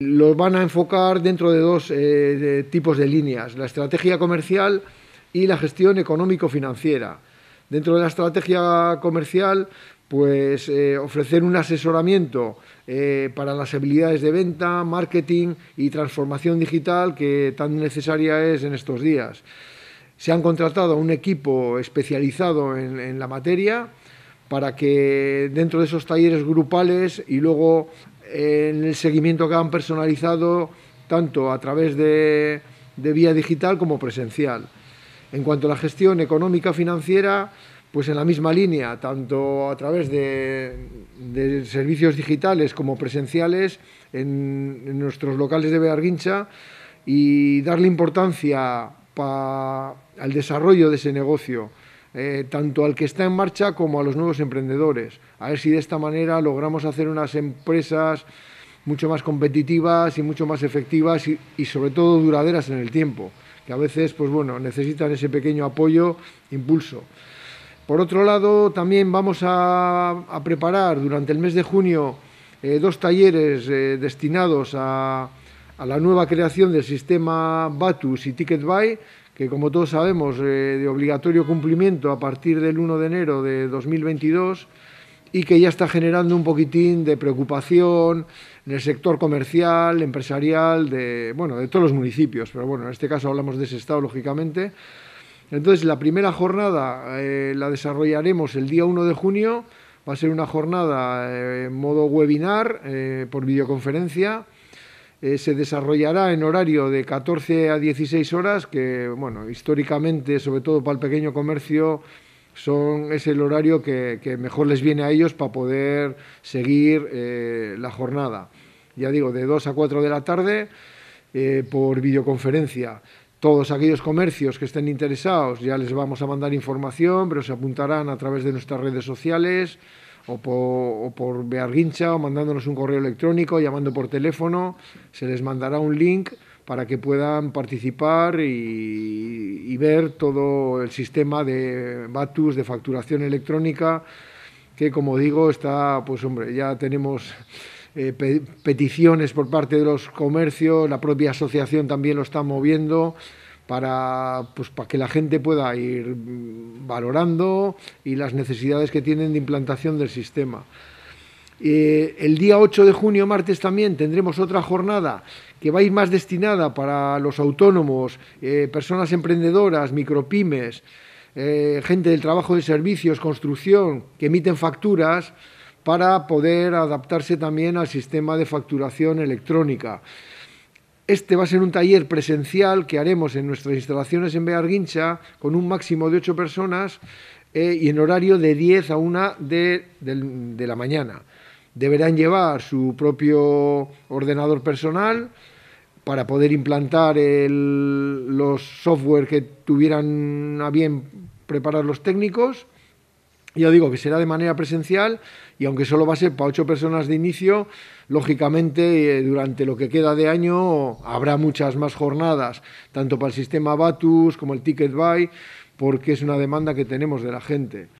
los van a enfocar dentro de dos eh, tipos de líneas, la estrategia comercial y la gestión económico-financiera. Dentro de la estrategia comercial, pues eh, ofrecer un asesoramiento eh, para las habilidades de venta, marketing y transformación digital que tan necesaria es en estos días. Se han contratado a un equipo especializado en la materia para que dentro de esos talleres grupales y luego en el seguimiento que han personalizado tanto a través de, vía digital como presencial. En cuanto a la gestión económica financiera, pues en la misma línea, tanto a través de, servicios digitales como presenciales en, nuestros locales de Bearguincha y darle importancia al desarrollo de ese negocio. Eh, tanto al que está en marcha como a los nuevos emprendedores. A ver si de esta manera logramos hacer unas empresas mucho más competitivas y mucho más efectivas y, sobre todo duraderas en el tiempo, que a veces pues bueno, necesitan ese pequeño apoyo, impulso. Por otro lado, también vamos a, preparar durante el mes de junio eh, dos talleres eh, destinados a, a la nueva creación del sistema Batus y TicketBuy, que como todos sabemos, eh, de obligatorio cumplimiento a partir del 1 de enero de 2022 y que ya está generando un poquitín de preocupación en el sector comercial, empresarial, de, bueno, de todos los municipios, pero bueno, en este caso hablamos de ese estado, lógicamente. Entonces, la primera jornada eh, la desarrollaremos el día 1 de junio, va a ser una jornada eh, en modo webinar, por videoconferencia, eh, se desarrollará en horario de 14 a 16 horas, que bueno, históricamente, sobre todo para el pequeño comercio, son, es el horario que, mejor les viene a ellos para poder seguir eh, la jornada. Ya digo, de 2 a 4 de la tarde eh, por videoconferencia. Todos aquellos comercios que estén interesados ya les vamos a mandar información, pero se apuntarán a través de nuestras redes sociales o por, o por o mandándonos un correo electrónico, llamando por teléfono, se les mandará un link para que puedan participar y, ver todo el sistema de BATUS, de facturación electrónica, que como digo, está, pues hombre, ya tenemos eh, peticiones por parte de los comercios, la propia asociación también lo está moviendo. Pues, para, que la gente pueda ir valorando y las necesidades que tienen de implantación del sistema. Eh, el día 8 de junio, martes, también tendremos otra jornada que va a ir más destinada para los autónomos, eh, personas emprendedoras, micropymes, eh, gente del trabajo de servicios, construcción, que emiten facturas para poder adaptarse también al sistema de facturación electrónica. Este va a ser un taller presencial que haremos en nuestras instalaciones en Bearguincha con un máximo de ocho personas eh, y en horario de 10 a 1 de, la mañana. Deberán llevar su propio ordenador personal para poder implantar los software que tuvieran a bien preparar los técnicos ya digo que será de manera presencial y aunque solo va a ser para ocho personas de inicio, lógicamente eh, durante lo que queda de año habrá muchas más jornadas, tanto para el sistema Batus como el Ticket Buy, porque es una demanda que tenemos de la gente.